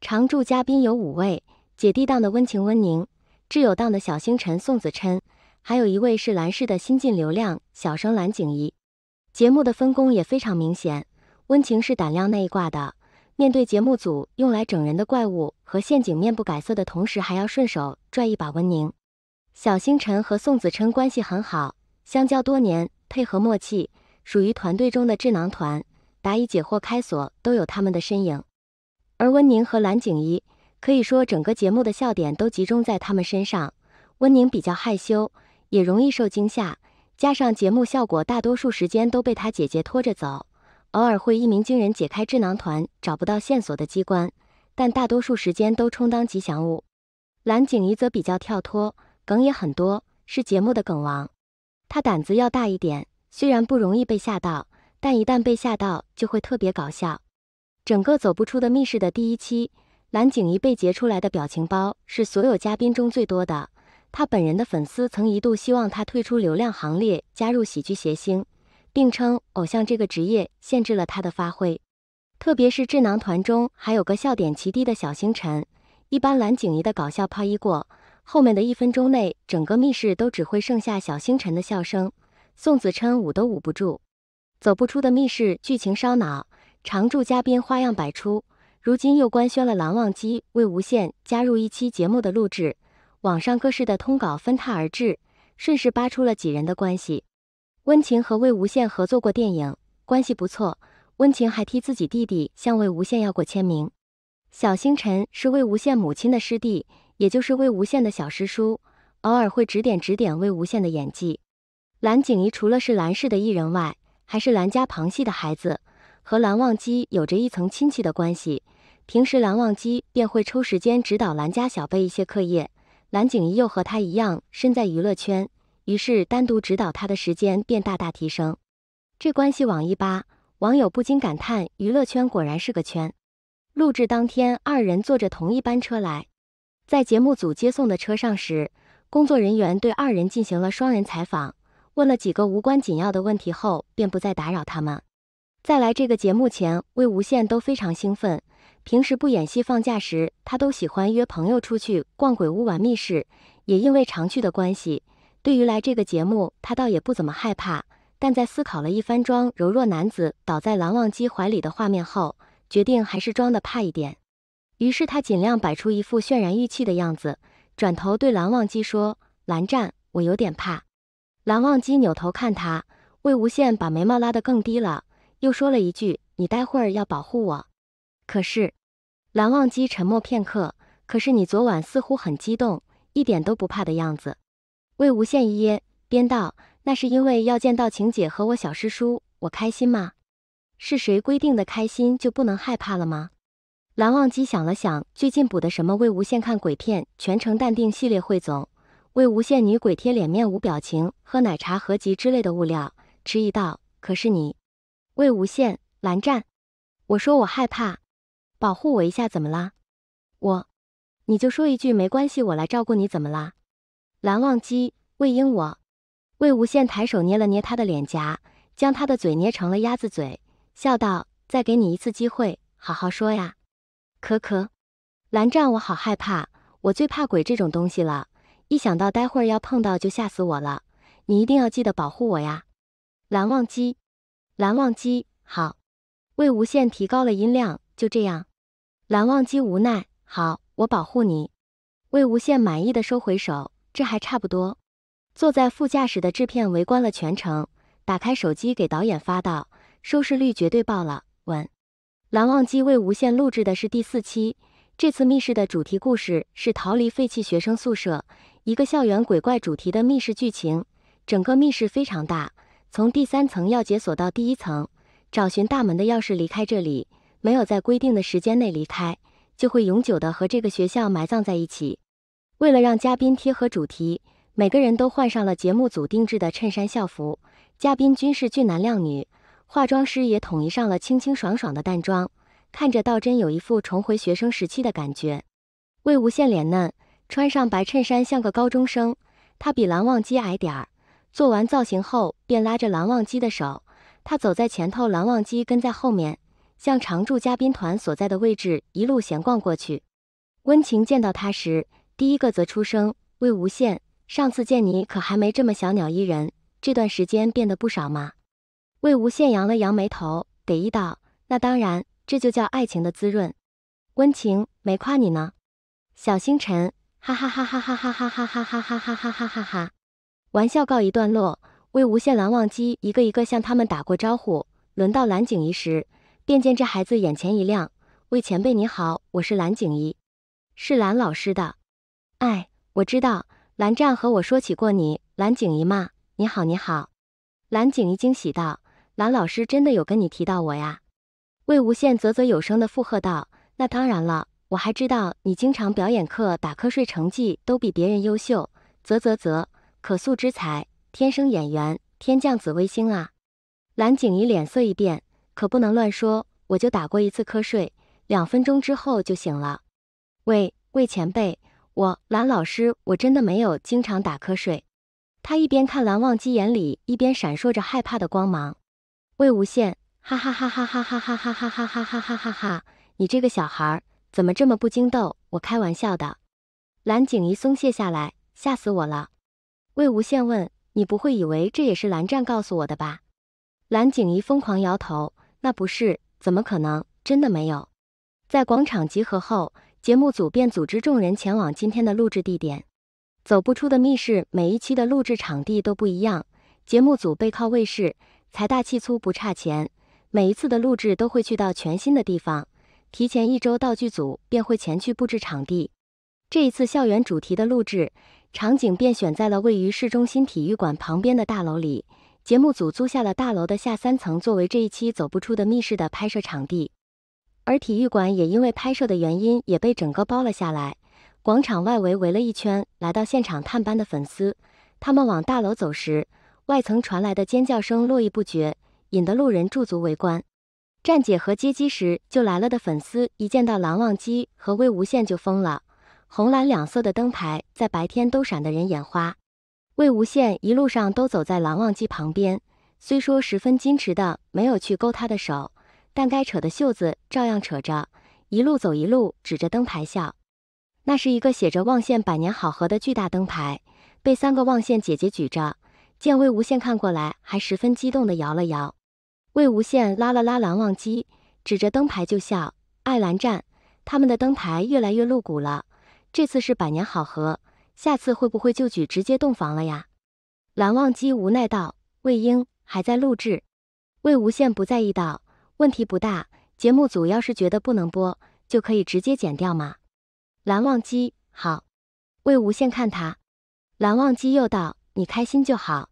常驻嘉宾有五位，姐弟档的温情、温宁，挚友档的小星辰、宋子琛，还有一位是蓝氏的新晋流量小生蓝景怡。节目的分工也非常明显，温情是胆量那一挂的，面对节目组用来整人的怪物和陷阱面不改色的同时，还要顺手拽一把温宁。小星辰和宋子琛关系很好，相交多年，配合默契，属于团队中的智囊团，答疑解惑、开锁都有他们的身影。而温宁和蓝景怡可以说整个节目的笑点都集中在他们身上。温宁比较害羞，也容易受惊吓，加上节目效果，大多数时间都被他姐姐拖着走，偶尔会一鸣惊人解开智囊团找不到线索的机关，但大多数时间都充当吉祥物。蓝景怡则比较跳脱，梗也很多，是节目的梗王。他胆子要大一点，虽然不容易被吓到，但一旦被吓到就会特别搞笑。整个走不出的密室的第一期，蓝景怡被截出来的表情包是所有嘉宾中最多的。他本人的粉丝曾一度希望他退出流量行列，加入喜剧谐星，并称偶像这个职业限制了他的发挥。特别是智囊团中还有个笑点极低的小星辰，一般蓝景怡的搞笑抛一过，后面的一分钟内，整个密室都只会剩下小星辰的笑声。宋子琛捂都捂不住。走不出的密室剧情烧脑。常驻嘉宾花样百出，如今又官宣了蓝忘机、魏无羡加入一期节目的录制，网上各式的通稿纷沓而至，顺势扒出了几人的关系。温情和魏无羡合作过电影，关系不错。温情还替自己弟弟向魏无羡要过签名。小星辰是魏无羡母亲的师弟，也就是魏无羡的小师叔，偶尔会指点指点魏无羡的演技。蓝景怡除了是蓝氏的艺人外，还是蓝家旁系的孩子。和蓝忘机有着一层亲戚的关系，平时蓝忘机便会抽时间指导蓝家小辈一些课业。蓝景仪又和他一样身在娱乐圈，于是单独指导他的时间便大大提升。这关系网一扒，网友不禁感叹：娱乐圈果然是个圈。录制当天，二人坐着同一班车来，在节目组接送的车上时，工作人员对二人进行了双人采访，问了几个无关紧要的问题后，便不再打扰他们。在来这个节目前，魏无羡都非常兴奋。平时不演戏，放假时他都喜欢约朋友出去逛鬼屋、玩密室。也因为常去的关系，对于来这个节目，他倒也不怎么害怕。但在思考了一番装柔弱男子倒在蓝忘机怀里的画面后，决定还是装的怕一点。于是他尽量摆出一副渲然欲泣的样子，转头对蓝忘机说：“蓝湛，我有点怕。”蓝忘机扭头看他，魏无羡把眉毛拉得更低了。又说了一句：“你待会儿要保护我。”可是，蓝忘机沉默片刻。可是你昨晚似乎很激动，一点都不怕的样子。魏无羡一噎，边道：“那是因为要见到晴姐和我小师叔，我开心吗？是谁规定的开心就不能害怕了吗？”蓝忘机想了想，最近补的什么魏无羡看鬼片全程淡定系列汇总、魏无羡女鬼贴脸面无表情喝奶茶合集之类的物料，迟疑道：“可是你……”魏无羡，蓝湛，我说我害怕，保护我一下，怎么啦？我，你就说一句没关系，我来照顾你，怎么啦？蓝忘机，魏婴，我，魏无羡抬手捏了捏他的脸颊，将他的嘴捏成了鸭子嘴，笑道：“再给你一次机会，好好说呀。”可可，蓝湛，我好害怕，我最怕鬼这种东西了，一想到待会儿要碰到，就吓死我了。你一定要记得保护我呀，蓝忘机。蓝忘机，好。魏无羡提高了音量，就这样。蓝忘机无奈，好，我保护你。魏无羡满意的收回手，这还差不多。坐在副驾驶的制片围观了全程，打开手机给导演发到，收视率绝对爆了，稳。蓝忘机、魏无羡录制的是第四期，这次密室的主题故事是逃离废弃学生宿舍，一个校园鬼怪主题的密室剧情。整个密室非常大。从第三层要解锁到第一层，找寻大门的钥匙，离开这里。没有在规定的时间内离开，就会永久的和这个学校埋葬在一起。为了让嘉宾贴合主题，每个人都换上了节目组定制的衬衫校服，嘉宾均是俊男靓女，化妆师也统一上了清清爽爽的淡妆，看着倒真有一副重回学生时期的感觉。魏无羡脸嫩，穿上白衬衫像个高中生，他比蓝忘机矮点儿。做完造型后，便拉着蓝忘机的手，他走在前头，蓝忘机跟在后面，向常驻嘉宾团所在的位置一路闲逛过去。温情见到他时，第一个则出声：“魏无羡，上次见你可还没这么小鸟依人，这段时间变得不少嘛。”魏无羡扬了扬眉头，得意道：“那当然，这就叫爱情的滋润。”温情没夸你呢，小星辰，哈哈哈哈哈哈哈哈哈哈哈哈哈哈哈哈哈哈。玩笑告一段落，魏无羡、蓝忘机一个一个向他们打过招呼，轮到蓝景仪时，便见这孩子眼前一亮：“魏前辈你好，我是蓝景仪，是蓝老师的。”“哎，我知道，蓝湛和我说起过你，蓝景仪嘛。”“你好，你好。”蓝景怡惊喜道：“蓝老师真的有跟你提到我呀？”魏无羡啧啧有声的附和道：“那当然了，我还知道你经常表演课打瞌睡，成绩都比别人优秀。”啧啧啧。可塑之才，天生演员，天降紫微星啊！蓝景仪脸色一变，可不能乱说。我就打过一次瞌睡，两分钟之后就醒了。喂，魏前辈，我蓝老师，我真的没有经常打瞌睡。他一边看蓝忘机眼里，一边闪烁着害怕的光芒。魏无羡，哈哈哈哈哈哈哈哈哈哈哈哈哈哈！你这个小孩怎么这么不经逗？我开玩笑的。蓝景仪松懈下来，吓死我了。魏无羡问：“你不会以为这也是蓝湛告诉我的吧？”蓝景怡疯狂摇头：“那不是，怎么可能？真的没有。”在广场集合后，节目组便组织众人前往今天的录制地点。走不出的密室，每一期的录制场地都不一样。节目组背靠卫视，财大气粗，不差钱。每一次的录制都会去到全新的地方。提前一周，道具组便会前去布置场地。这一次校园主题的录制。场景便选在了位于市中心体育馆旁边的大楼里，节目组租下了大楼的下三层作为这一期走不出的密室的拍摄场地，而体育馆也因为拍摄的原因也被整个包了下来。广场外围围了一圈来到现场探班的粉丝，他们往大楼走时，外层传来的尖叫声络绎不绝，引得路人驻足围观。站姐和接机时就来了的粉丝，一见到蓝忘机和魏无羡就疯了。红蓝两色的灯牌在白天都闪得人眼花。魏无羡一路上都走在蓝忘机旁边，虽说十分矜持的没有去勾他的手，但该扯的袖子照样扯着，一路走一路指着灯牌笑。那是一个写着“望县百年好合”的巨大灯牌，被三个望县姐姐举着。见魏无羡看过来，还十分激动的摇了摇。魏无羡拉了拉蓝忘机，指着灯牌就笑：“爱蓝湛，他们的灯牌越来越露骨了。”这次是百年好合，下次会不会就举直接洞房了呀？蓝忘机无奈道：“魏婴还在录制。”魏无羡不在意道：“问题不大，节目组要是觉得不能播，就可以直接剪掉嘛。”蓝忘机好。魏无羡看他，蓝忘机又道：“你开心就好。”